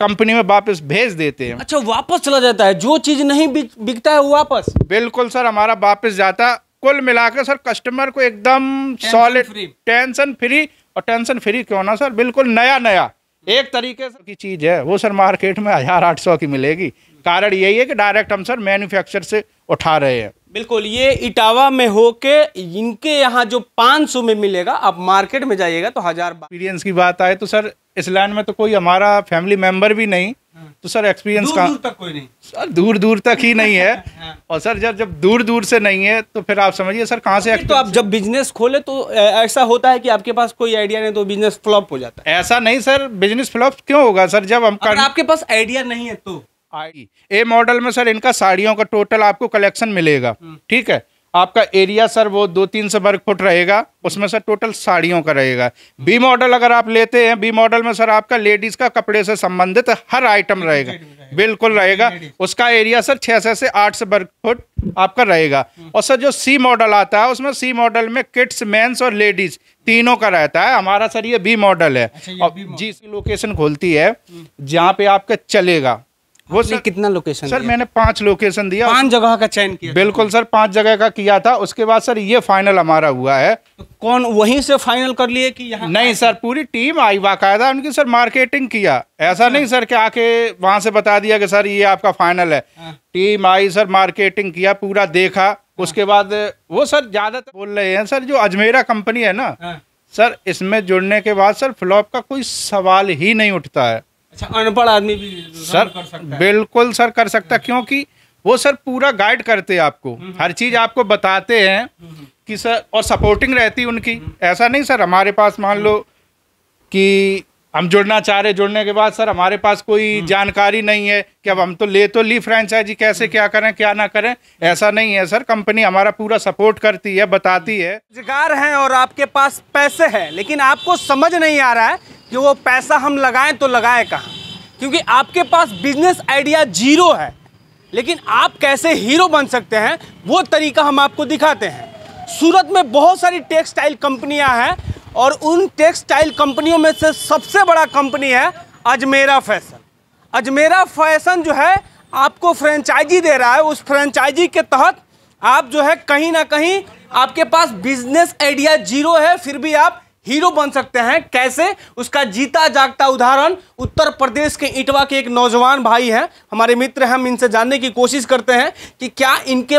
Company में वापस भेज देते हैं अच्छा वापस चला जाता है जो चीज नहीं बिकता है वो वापस बिल्कुल सर हमारा वापस जाता कुल मिलाकर सर कस्टमर को एकदम सॉलिड टेंशन फ्री और टेंशन फ्री क्यों ना सर बिल्कुल नया नया एक तरीके की चीज है वो सर मार्केट में हजार आठ सौ की मिलेगी कारण यही है कि डायरेक्ट हम सर मैन्युफैक्चर से उठा रहे हैं बिल्कुल ये इटावा में होके इनके यहाँ जो 500 में मिलेगा आप मार्केट में जाइएगा तो हजार एक्सपीरियंस की बात आए तो सर इस लाइन में तो कोई हमारा फैमिली मेंबर भी नहीं हाँ। तो सर एक्सपीरियंस का दूर तक कोई नहीं सर दूर दूर तक ही नहीं है हाँ। और सर जब जब दूर दूर से नहीं है तो फिर आप समझिए सर कहाँ से तो आप जब बिजनेस खोले तो ऐसा होता है कि आपके पास कोई आइडिया नहीं तो बिजनेस फ्लॉप हो जाता है ऐसा नहीं सर बिजनेस फ्लॉप क्यों होगा सर जब हम आपके पास आइडिया नहीं है तो आई ए मॉडल में सर इनका साड़ियों का टोटल आपको कलेक्शन मिलेगा हम्म। ठीक है आपका एरिया सर वो दो तीन सौ वर्ग फुट रहेगा उसमें सर टोटल साड़ियों का रहेगा बी मॉडल अगर आप लेते हैं बी मॉडल में सर आपका लेडीज़ का कपड़े से संबंधित हर आइटम रहेगा बिल्कुल रहेगा उसका एरिया सर छः सौ से आठ सौ वर्ग फुट आपका रहेगा हम्म। और सर जो सी मॉडल आता है उसमें सी मॉडल में किड्स मेंस और लेडीज़ तीनों का रहता है हमारा सर ये बी मॉडल है अच्छा, और जी लोकेशन खोलती है हम्म। जहाँ पे आपका चलेगा वो सर कितना लोकेशन सर मैंने पांच लोकेशन दिया पांच जगह का चयन किया बिल्कुल सर पांच जगह का किया था उसके बाद सर ये फाइनल हमारा हुआ है तो कौन वहीं से फाइनल कर लिए कि यहां नहीं सर पूरी टीम आई बाकायदा उनकी सर मार्केटिंग किया ऐसा अच्छा। नहीं सर कि आके वहां से बता दिया कि सर ये आपका फाइनल है टीम हाँ। आई सर मार्केटिंग किया पूरा देखा हाँ। उसके बाद वो सर ज्यादा बोल रहे हैं सर जो अजमेरा कंपनी है ना हाँ। सर इसमें जुड़ने के बाद सर फ्लॉप का कोई सवाल ही नहीं उठता है अच्छा अनपढ़ आदमी भी सर कर सकता बिल्कुल सर कर सकता क्योंकि वो सर पूरा गाइड करते हैं आपको हम्म, हम्म। हर चीज़ आपको बताते हैं हम्म, कि सर और सपोर्टिंग रहती उनकी ऐसा नहीं सर हमारे पास मान लो कि हम जुड़ना चाह रहे जुड़ने के बाद सर हमारे पास कोई हम्म। जानकारी नहीं है कि अब हम तो ले तो ली फ्रेंचाइजी कैसे क्या करें क्या ना करें ऐसा नहीं है सर कंपनी हमारा पूरा सपोर्ट करती है बताती है रोजगार हैं और आपके पास पैसे है लेकिन आपको समझ नहीं आ रहा है कि वो पैसा हम लगाएं तो लगाएं कहाँ क्योंकि आपके पास बिजनेस आइडिया जीरो है लेकिन आप कैसे हीरो बन सकते हैं वो तरीका हम आपको दिखाते हैं सूरत में बहुत सारी टेक्सटाइल कंपनियां हैं और उन टेक्सटाइल कंपनियों में से सबसे बड़ा कंपनी है अजमेरा फैशन अजमेरा फैशन जो है आपको फ्रेंचाइजी दे रहा है उस फ्रेंचाइजी के तहत आप जो है कहीं ना कहीं आपके पास बिजनेस आइडिया जीरो है फिर भी आप हीरो बन सकते हैं कैसे उसका जीता जागता उदाहरण उत्तर प्रदेश के इटवा के एक नौजवान भाई हैं हमारे मित्र हैं हम इनसे जानने की कोशिश करते हैं कि क्या इनके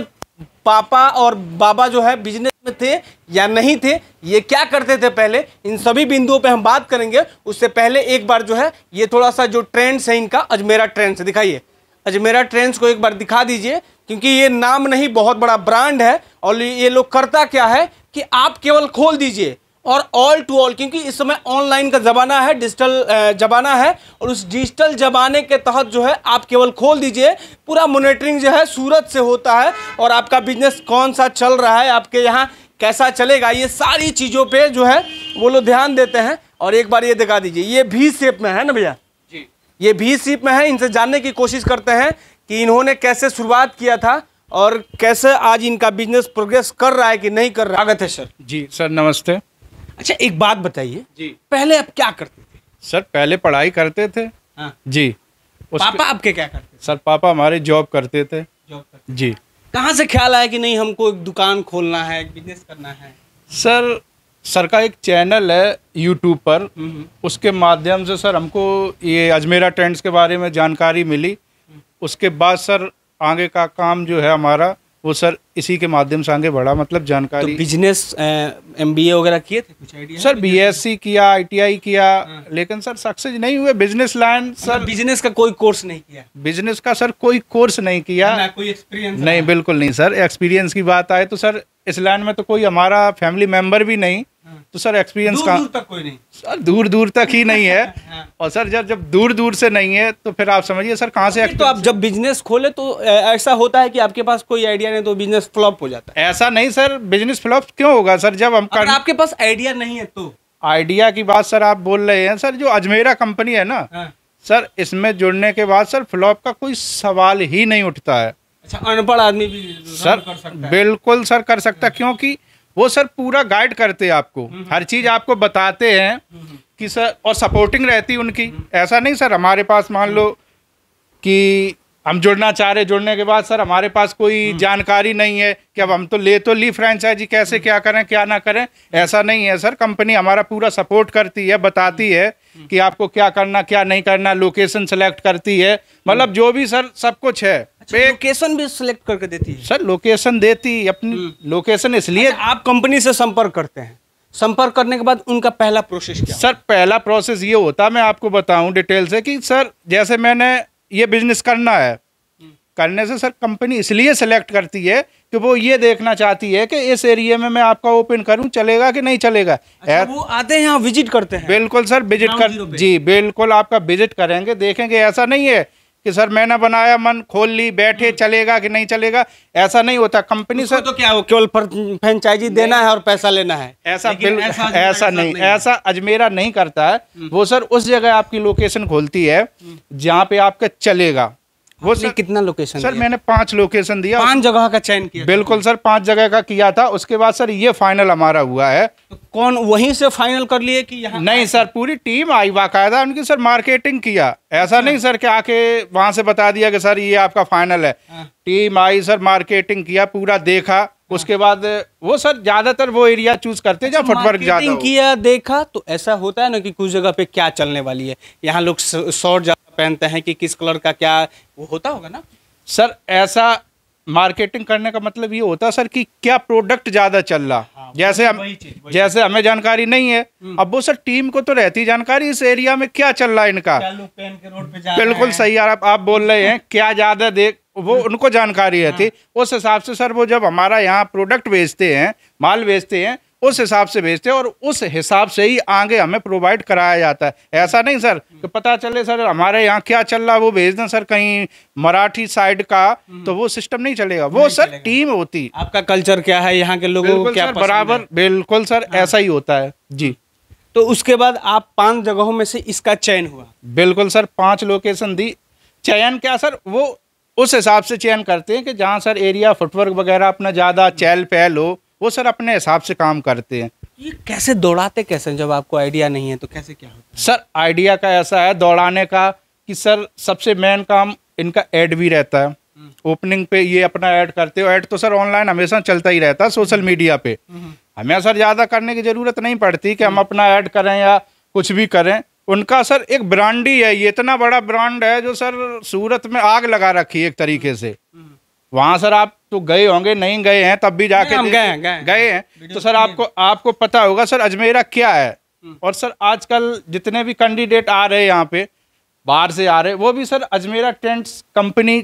पापा और बाबा जो है बिजनेस में थे या नहीं थे ये क्या करते थे पहले इन सभी बिंदुओं पे हम बात करेंगे उससे पहले एक बार जो है ये थोड़ा सा जो ट्रेंड्स है इनका अजमेरा ट्रेंड्स दिखाइए अजमेरा ट्रेंड्स को एक बार दिखा दीजिए क्योंकि ये नाम नहीं बहुत बड़ा ब्रांड है और ये लोग करता क्या है कि आप केवल खोल दीजिए और ऑल टू ऑल क्योंकि इस समय ऑनलाइन का ज़माना है डिजिटल ज़माना है और उस डिजिटल ज़माने के तहत जो है आप केवल खोल दीजिए पूरा मोनिटरिंग जो है सूरत से होता है और आपका बिजनेस कौन सा चल रहा है आपके यहाँ कैसा चलेगा ये सारी चीज़ों पे जो है वो लोग ध्यान देते हैं और एक बार ये दिखा दीजिए ये भी सेप में है ना भैया जी ये भी सेप में है इनसे जानने की कोशिश करते हैं कि इन्होंने कैसे शुरुआत किया था और कैसे आज इनका बिजनेस प्रोग्रेस कर रहा है कि नहीं कर रहा है स्वागत है सर जी सर नमस्ते अच्छा एक बात बताइए जी पहले आप क्या करते थे सर पहले पढ़ाई करते थे हाँ। जी पापा आपके क्या करते थे सर पापा हमारे जॉब करते थे जॉब करते जी कहाँ से ख्याल आया कि नहीं हमको एक दुकान खोलना है एक बिजनेस करना है सर सर का एक चैनल है यूट्यूब पर हम्म, हम्म। उसके माध्यम से सर हमको ये अजमेरा ट्रेंड्स के बारे में जानकारी मिली हम्म। उसके बाद सर आगे का काम जो है हमारा वो सर इसी के माध्यम से आगे बढ़ा मतलब जानकारी तो बिजनेस एम बी ए वगैरह किए थे कुछ सर बी एस सी किया आई टी आई किया हाँ। लेकिन सर सक्सेस नहीं हुए बिजनेस मतलब लाइन सर बिजनेस का कोई कोर्स नहीं किया बिजनेस का सर कोई कोर्स नहीं किया ना कोई एक्सपीरियंस नहीं बिल्कुल नहीं सर एक्सपीरियंस की बात आए तो सर इस लाइन में तो कोई हमारा फैमिली मेम्बर भी नहीं तो सर एक्सपीरियंस कहाँ दूर तक कोई नहीं सर दूर दूर तक ही नहीं है हाँ। और सर जब जब दूर दूर से नहीं है तो फिर आप समझिए सर कहाँ से तो आप जब बिजनेस खोले तो ऐसा होता है कि आपके पास कोई आइडिया नहीं तो बिजनेस फ्लॉप हो जाता है ऐसा नहीं सर बिजनेस फ्लॉप क्यों होगा सर जब हम कर... आपके पास आइडिया नहीं है तो आइडिया की बात सर आप बोल रहे हैं सर जो अजमेरा कंपनी है ना हाँ। सर इसमें जुड़ने के बाद सर फ्लॉप का कोई सवाल ही नहीं उठता है अच्छा अनपढ़ आदमी भी सर कर सकता है बिल्कुल सर कर सकता हाँ। क्योंकि वो सर पूरा गाइड करते हैं आपको हम्म, हम्म। हर चीज़ आपको बताते हैं हम्म, कि सर और सपोर्टिंग रहती उनकी ऐसा नहीं सर हमारे पास मान लो कि हम जुड़ना चाह रहे जुड़ने के बाद सर हमारे पास कोई जानकारी नहीं है कि अब हम तो ले तो ली फ्रेंचाइजी कैसे क्या करें क्या ना करें ऐसा नहीं है सर कंपनी हमारा पूरा सपोर्ट करती है बताती है कि आपको क्या करना क्या नहीं करना लोकेशन सेलेक्ट करती है मतलब जो भी सर सब कुछ है लोकेशन भी सिलेक्ट करके देती है सर लोकेशन देती अपनी हम्म। लोकेशन इसलिए अच्छा, आप कंपनी से संपर्क करते हैं संपर्क करने के बाद उनका पहला प्रोसेस क्या सर पहला प्रोसेस ये होता मैं आपको बताऊं डिटेल से कि सर जैसे मैंने ये बिजनेस करना है हम्म। करने से सर कंपनी इसलिए सिलेक्ट करती है कि वो ये देखना चाहती है कि इस एरिया में मैं आपका ओपन करूं चलेगा कि नहीं चलेगा अच्छा, वो आते हैं यहाँ विजिट करते हैं बिल्कुल सर विजिट कर जी बिल्कुल आपका विजिट करेंगे देखेंगे ऐसा नहीं है कि सर मैंने बनाया मन खोल ली बैठे हम्म। चलेगा कि नहीं चलेगा ऐसा नहीं होता कंपनी सर तो क्या हो केवल फ्रेंचाइजी देना है और पैसा लेना है ऐसा ऐसा, ऐसा नहीं ऐसा अजमेरा नहीं करता है हम्म। वो सर उस जगह आपकी लोकेशन खोलती है हम्म। जहाँ पे आपका चलेगा वो सर कितना लोकेशन सर मैंने पांच लोकेशन दिया पांच जगह का चयन किया बिल्कुल सर पांच जगह का किया था उसके बाद सर ये फाइनल हमारा हुआ है तो कौन वहीं से फाइनल कर लिए कि यहां नहीं सर पूरी टीम आई बाकायदा उनकी सर मार्केटिंग किया ऐसा अच्छा। नहीं सर कि आके वहां से बता दिया कि सर ये आपका फाइनल है टीम हाँ। आई सर मार्केटिंग किया पूरा देखा हाँ। उसके बाद वो सर ज्यादातर वो एरिया चूज करते हैं जहाँ फुटवर्क अच्छा, ज्यादा किया देखा तो ऐसा होता है ना कि कुछ जगह पे क्या चलने वाली है यहाँ लोग शॉर्ट पहनते हैं कि किस कलर का क्या वो होता होगा ना सर ऐसा मार्केटिंग करने का मतलब ये होता है सर कि क्या प्रोडक्ट ज़्यादा चल रहा हाँ, जैसे हम जैसे हमें जानकारी नहीं है हम्म। अब वो सर टीम को तो रहती जानकारी इस एरिया में क्या चल रहा है इनका बिल्कुल सही आप आप बोल रहे हैं क्या ज़्यादा देख वो हम्म। उनको जानकारी रहती हाँ। उस हिसाब से सर वो जब हमारा यहाँ प्रोडक्ट बेचते हैं माल बेचते हैं उस हिसाब से भेजते हैं और उस हिसाब से ही आगे हमें प्रोवाइड कराया जाता है ऐसा नहीं सर कि पता चले सर हमारे यहाँ क्या चल रहा है वो भेज दें सर कहीं मराठी साइड का हम्म। तो वो सिस्टम नहीं चलेगा वो नहीं सर चलेगा। टीम होती आपका कल्चर क्या है यहाँ के लोगों को क्या बराबर बिल्कुल सर हाँ। ऐसा ही होता है जी तो उसके बाद आप पांच जगहों में से इसका चयन हुआ बिल्कुल सर पांच लोकेशन दी चयन क्या सर वो उस हिसाब से चयन करते हैं कि जहाँ सर एरिया फुटवर्क वगैरह अपना ज़्यादा चहल पहल हो वो सर अपने हिसाब से काम करते हैं ये कैसे दौड़ाते कैसे जब आपको आइडिया नहीं है तो कैसे क्या होता है? सर आइडिया का ऐसा है दौड़ाने का कि सर सबसे मेन काम इनका एड भी रहता है हम्म। ओपनिंग पे ये अपना ऐड करते हो ऐड तो सर ऑनलाइन हमेशा चलता ही रहता है सोशल मीडिया पे हम्म। हमें सर ज़्यादा करने की ज़रूरत नहीं पड़ती कि हम हम्म। अपना ऐड करें या कुछ भी करें उनका सर एक ब्रांड ही है ये इतना बड़ा ब्रांड है जो सर सूरत में आग लगा रखी है एक तरीके से वहाँ सर आप तो गए होंगे नहीं गए हैं तब भी जाके गए हैं गए हैं तो सर आपको आपको पता होगा सर अजमेरा क्या है हम्म। और सर आजकल जितने भी कैंडिडेट आ रहे हैं यहाँ पे बाहर से आ रहे वो भी सर अजमेरा टेंट्स कंपनी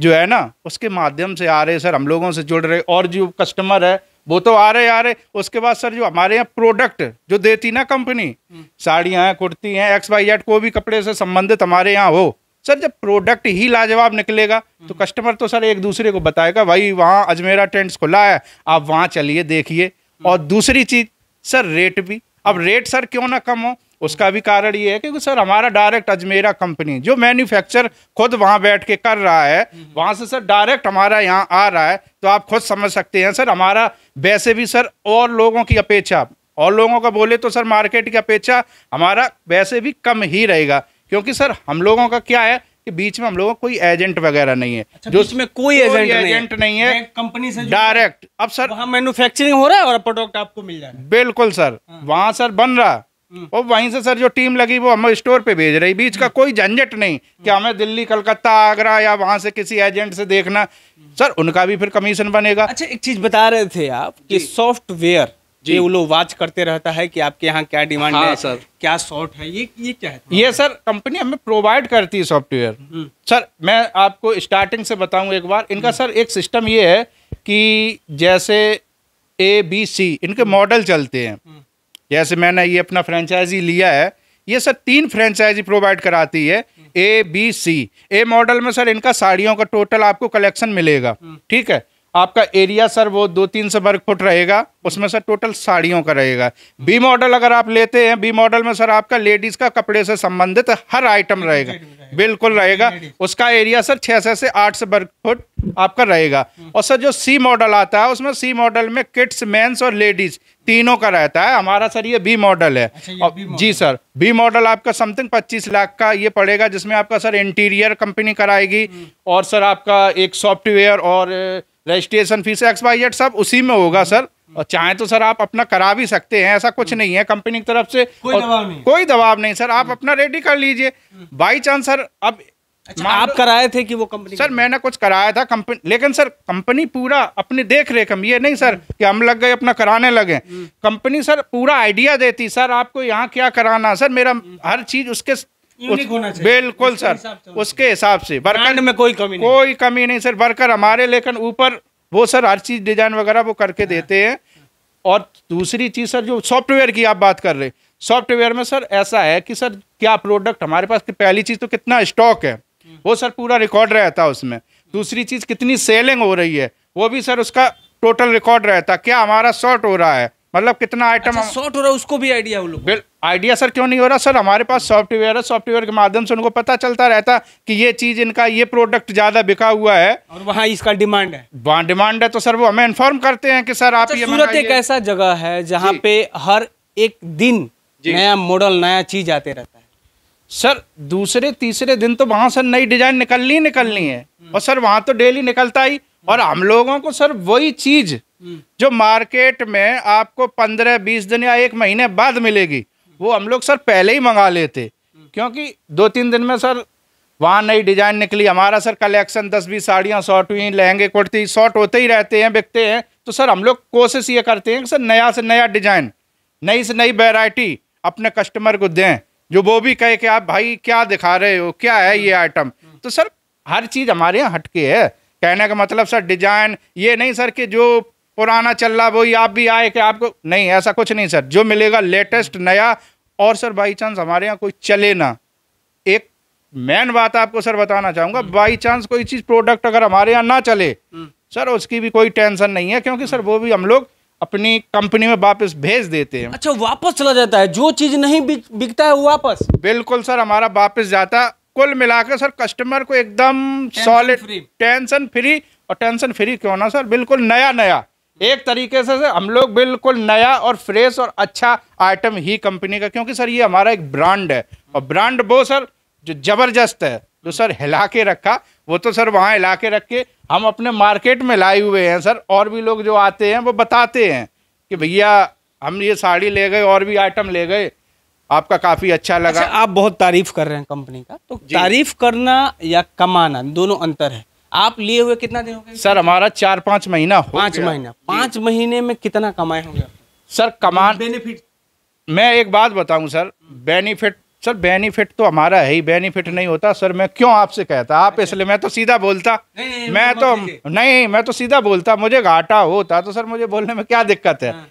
जो है ना उसके माध्यम से आ रहे सर हम लोगों से जुड़ रहे और जो कस्टमर है वो तो आ रहे आ रहे उसके बाद सर जो हमारे यहाँ प्रोडक्ट जो देती ना कंपनी हम्म। साड़ियाँ हैं कुर्ती हैं एक्स वाई जेड कोई भी कपड़े से संबंधित हमारे यहाँ हो सर जब प्रोडक्ट ही लाजवाब निकलेगा तो कस्टमर हम्म। तो सर एक दूसरे को बताएगा भाई वहाँ अजमेरा टेंट्स खुला है आप वहाँ चलिए देखिए हम्म। और दूसरी चीज़ सर रेट भी अब रेट हम्म। सर क्यों ना कम हो उसका भी कारण ये है क्योंकि सर हमारा डायरेक्ट अजमेरा कंपनी जो मैन्युफैक्चर खुद वहाँ बैठ के कर रहा है वहाँ से सर डायरेक्ट हमारा यहाँ आ रहा है तो आप खुद समझ सकते हैं सर हमारा वैसे भी सर और लोगों की अपेक्षा और लोगों का बोले तो सर मार्केट की अपेक्षा हमारा वैसे भी कम ही रहेगा क्योंकि सर हम लोगों का क्या है कि बीच में हम लोगों का कोई एजेंट वगैरह नहीं है अच्छा, जो उसमें कोई एजेंट एजेंट नहीं है कंपनी से डायरेक्ट अब सर वहाँ मैन्युफैक्चरिंग हो रहा है और प्रोडक्ट आपको मिल जाए बिल्कुल सर हाँ। वहाँ सर बन रहा हम्म। और वहीं से सर जो टीम लगी वो हमें स्टोर पे भेज रही बीच का हम्म। कोई झंझट नहीं कि हम्म। हमें दिल्ली कलकत्ता आगरा या वहां से किसी एजेंट से देखना सर उनका भी फिर कमीशन बनेगा अच्छा एक चीज बता रहे थे आप कि सॉफ्टवेयर ये वो लोग वाच करते रहता है कि आपके यहाँ क्या डिमांड हाँ, है सर क्या शॉर्ट है ये ये क्या है ये सर कंपनी हमें प्रोवाइड करती है सॉफ्टवेयर हम्म। सर मैं आपको स्टार्टिंग से बताऊँ एक बार इनका हम्म। सर एक सिस्टम ये है कि जैसे ए बी सी इनके मॉडल हम्म। चलते हैं जैसे मैंने ये अपना फ्रेंचाइजी लिया है ये सर तीन फ्रेंचाइजी प्रोवाइड कराती है A B C A model में सर इनका साड़ियों का टोटल आपको कलेक्शन मिलेगा ठीक है आपका एरिया सर वो दो तीन सौ वर्ग फुट रहेगा उसमें सर टोटल साड़ियों का रहेगा बी मॉडल अगर आप लेते हैं बी मॉडल में सर आपका लेडीज़ का कपड़े से संबंधित हर आइटम रहेगा बिल्कुल रहेगा उसका एरिया सर छः सौ से आठ सौ वर्ग फुट आपका रहेगा हम्म। और सर जो सी मॉडल आता है उसमें सी मॉडल में किड्स मेंस और लेडीज़ तीनों का रहता है हमारा सर ये बी मॉडल है अच्छा, बी जी सर बी मॉडल आपका समथिंग 25 लाख का ये पड़ेगा जिसमें आपका सर इंटीरियर कंपनी कराएगी हम्म। और सर आपका एक सॉफ्टवेयर और registration fees X Y Z सब उसी में होगा हम्म। सर और चाहे तो सर आप अपना करा भी सकते हैं ऐसा कुछ हम्म। नहीं है कंपनी की तरफ से कोई दबाव नहीं कोई दबाव नहीं सर आप हम्म। अपना रेडी कर लीजिए बाई चांस सर अब अच्छा, आप कराए थे कि वो कंपनी सर मैंने कुछ कराया था कंपनी लेकिन सर कंपनी पूरा अपनी देख रेख हम ये नहीं सर कि हम लग गए अपना कराने लगे कंपनी सर पूरा आइडिया देती सर आपको यहाँ क्या कराना सर मेरा हर चीज उसके बिल्कुल सर उसके हिसाब से वर्कर में कोई कमी कोई कमी नहीं सर वर्कर हमारे लेकिन ऊपर वो सर हर चीज डिजाइन वगैरह वो करके हाँ। देते हैं और दूसरी चीज़ सर जो सॉफ्टवेयर की आप बात कर रहे सॉफ्टवेयर में सर ऐसा है कि सर क्या प्रोडक्ट हमारे पास पहली चीज़ तो कितना स्टॉक है हम्म। वो सर पूरा रिकॉर्ड रहता है उसमें हम्म। दूसरी चीज़ कितनी सेलिंग हो रही है वो भी सर उसका टोटल रिकॉर्ड रहता है क्या हमारा शॉर्ट हो रहा है मतलब कितना आइटम अच्छा, शॉर्ट हो रहा है उसको भी आइडिया हो आइडिया सर क्यों नहीं हो रहा सर हमारे पास सॉफ्टवेयर है सॉफ्टवेयर के माध्यम से उनको पता चलता रहता कि ये चीज इनका ये प्रोडक्ट ज्यादा बिका हुआ है और वहाँ इसका डिमांड है वहाँ डिमांड है तो सर वो हमें इन्फॉर्म करते हैं कि सर आप अच्छा, ये सूरत एक ऐसा जगह है जहाँ पे हर एक दिन नया मॉडल नया चीज आते रहता है सर दूसरे तीसरे दिन तो वहाँ सर नई डिजाइन निकलनी निकलनी है हम्म। और सर वहाँ तो डेली निकलता ही और हम लोगों को सर वही चीज़ जो मार्केट में आपको पंद्रह बीस दिन या एक महीने बाद मिलेगी वो हम लोग सर पहले ही मंगा लेते क्योंकि दो तीन दिन में सर वहाँ नई डिज़ाइन निकली हमारा सर कलेक्शन दस बीस साड़ियाँ शॉर्ट हुई लहंगे कुर्ती शॉर्ट होते ही रहते हैं बिकते हैं तो सर हम लोग कोशिश ये करते हैं कि सर नया से नया डिज़ाइन नई से नई वेराइटी अपने कस्टमर को दें जो वो भी कहे कि आप भाई क्या दिखा रहे हो क्या है ये आइटम तो सर हर चीज़ हमारे यहाँ हटके है कहने का मतलब सर डिजाइन ये नहीं सर कि जो पुराना चल रहा वही आप भी आए कि आपको नहीं ऐसा कुछ नहीं सर जो मिलेगा लेटेस्ट नया और सर बाई चांस हमारे यहाँ कोई चले ना एक मेन बात आपको सर बताना चाहूंगा हम्म। बाई चांस कोई चीज़ प्रोडक्ट अगर हमारे यहाँ ना चले हम्म। सर उसकी भी कोई टेंशन नहीं है क्योंकि सर हम्म। वो भी हम लोग अपनी कंपनी में वापस भेज देते हैं अच्छा वापस चला जाता है जो चीज़ नहीं बिकता है वापस बिल्कुल सर हमारा वापस जाता कुल मिलाकर सर कस्टमर को एकदम सॉलिड टेंशन फ्री और टेंशन फ्री क्यों ना सर बिल्कुल नया नया एक तरीके से सर हम लोग बिल्कुल नया और फ्रेश और अच्छा आइटम ही कंपनी का क्योंकि सर ये हमारा एक ब्रांड है और ब्रांड वो सर जो ज़बरदस्त है जो सर हिला के रखा वो तो सर वहाँ हिला के रख के हम अपने मार्केट में लाए हुए हैं सर और भी लोग जो आते हैं वो बताते हैं कि भैया हम ये साड़ी ले गए और भी आइटम ले गए आपका काफ़ी अच्छा लगा अच्छा, आप बहुत तारीफ कर रहे हैं कंपनी का तो तारीफ करना या कमाना दोनों अंतर है आप लिए हुए कितना दिन हो गए सर हमारा चार पाँच महीना हो पाँच महीना पाँच महीने में कितना कमाए होंगे सर कमान बेनिफिट तो मैं एक बात बताऊं सर बेनिफिट सर बेनिफिट तो हमारा है ही बेनिफिट नहीं होता सर मैं क्यों आपसे कहता आप अच्छा। इसलिए मैं तो सीधा बोलता नहीं, नहीं, मैं तो नहीं मैं तो सीधा बोलता मुझे घाटा होता तो सर मुझे बोलने में क्या दिक्कत है हाँ।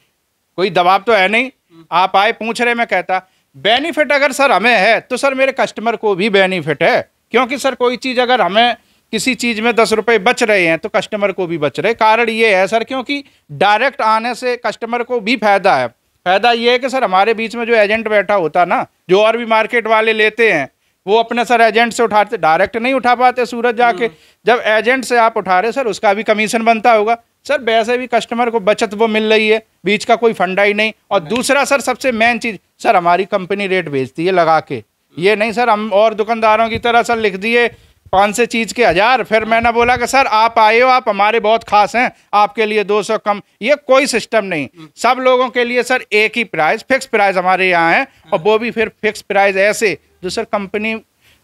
कोई दबाव तो है नहीं हम्म। आप आए पूछ रहे मैं कहता बेनिफिट अगर सर हमें है तो सर मेरे कस्टमर को भी बेनिफिट है क्योंकि सर कोई चीज़ अगर हमें किसी चीज़ में दस रुपये बच रहे हैं तो कस्टमर को भी बच रहे कारण ये है सर क्योंकि डायरेक्ट आने से कस्टमर को भी फायदा है फायदा ये है कि सर हमारे बीच में जो एजेंट बैठा होता ना जो और भी मार्केट वाले लेते हैं वो अपने सर एजेंट से उठाते डायरेक्ट नहीं उठा पाते सूरत जाके हम्म। जब एजेंट से आप उठा रहे सर उसका भी कमीशन बनता होगा सर वैसे भी कस्टमर को बचत वो मिल रही है बीच का कोई फंडा ही नहीं और नहीं। दूसरा सर सबसे मेन चीज़ सर हमारी कंपनी रेट भेजती है लगा के ये नहीं सर हम और दुकानदारों की तरह सर लिख दिए पाँच सौ चीज़ के हज़ार फिर मैंने बोला कि सर आप आए हो आप हमारे बहुत खास हैं आपके लिए दो सौ कम ये कोई सिस्टम नहीं हम्म। सब लोगों के लिए सर एक ही प्राइस फिक्स प्राइस हमारे यहाँ है हम्म। और वो भी फिर फिक्स प्राइस ऐसे जो सर कंपनी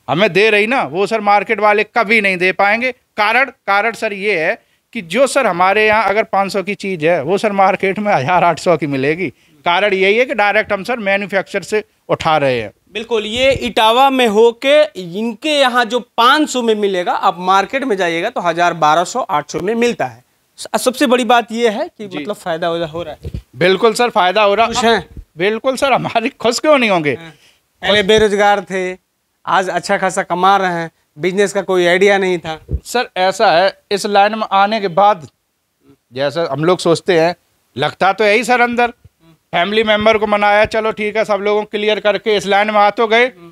हमें दे रही ना वो सर मार्केट वाले कभी नहीं दे पाएंगे कारण कारण सर ये है कि जो सर हमारे यहाँ अगर 500 की चीज़ है वो सर मार्केट में हज़ार आठ सौ की मिलेगी कारण यही है कि डायरेक्ट हम सर मैन्युफैक्चर से उठा रहे हैं बिल्कुल ये इटावा में हो के इनके यहाँ जो 500 में मिलेगा आप मार्केट में जाइएगा तो हज़ार बारह सौ आठ सौ में मिलता है सबसे बड़ी बात ये है कि मतलब फायदा हो रहा है बिल्कुल सर फायदा हो रहा खुश है बिल्कुल सर हमारे खुश क्यों नहीं होंगे हाँ। पहले बेरोजगार थे आज अच्छा खासा कमा रहे हैं बिजनेस का कोई आइडिया नहीं था सर ऐसा है इस लाइन में आने के बाद जैसा हम लोग सोचते हैं लगता तो यही सर अंदर फैमिली मेंबर को मनाया चलो ठीक है सब लोगों क्लियर करके इस लाइन में आ तो गए हम्म।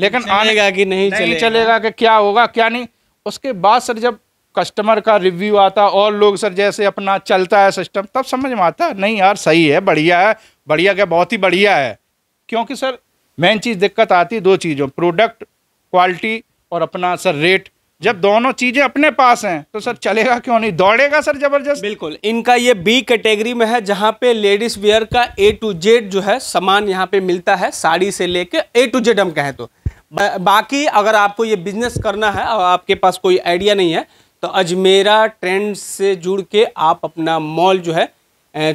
लेकिन आनेगा कि नहीं, चलेगा, चलेगा कि क्या होगा क्या नहीं उसके बाद सर जब कस्टमर का रिव्यू आता और लोग सर जैसे अपना चलता है सिस्टम तब समझ में आता नहीं यार सही है बढ़िया है बढ़िया क्या बहुत ही बढ़िया है क्योंकि सर मेन चीज़ दिक्कत आती दो चीज़ों प्रोडक्ट क्वालिटी और अपना सर रेट जब दोनों चीजें अपने पास हैं तो सर चलेगा क्यों नहीं दौड़ेगा सर जबरदस्त बिल्कुल इनका ये बी कैटेगरी में है जहाँ पे लेडीज वेयर का ए टू जेड जो है सामान यहाँ पे मिलता है साड़ी से लेके ए टू जेड हम कहें तो बाकी अगर आपको ये बिजनेस करना है और आपके पास कोई आइडिया नहीं है तो अजमेरा ट्रेंड से जुड़ के आप अपना मॉल जो है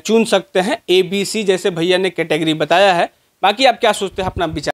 चुन सकते हैं ए बी सी जैसे भैया ने कैटेगरी बताया है बाकी आप क्या सोचते हैं अपना विचार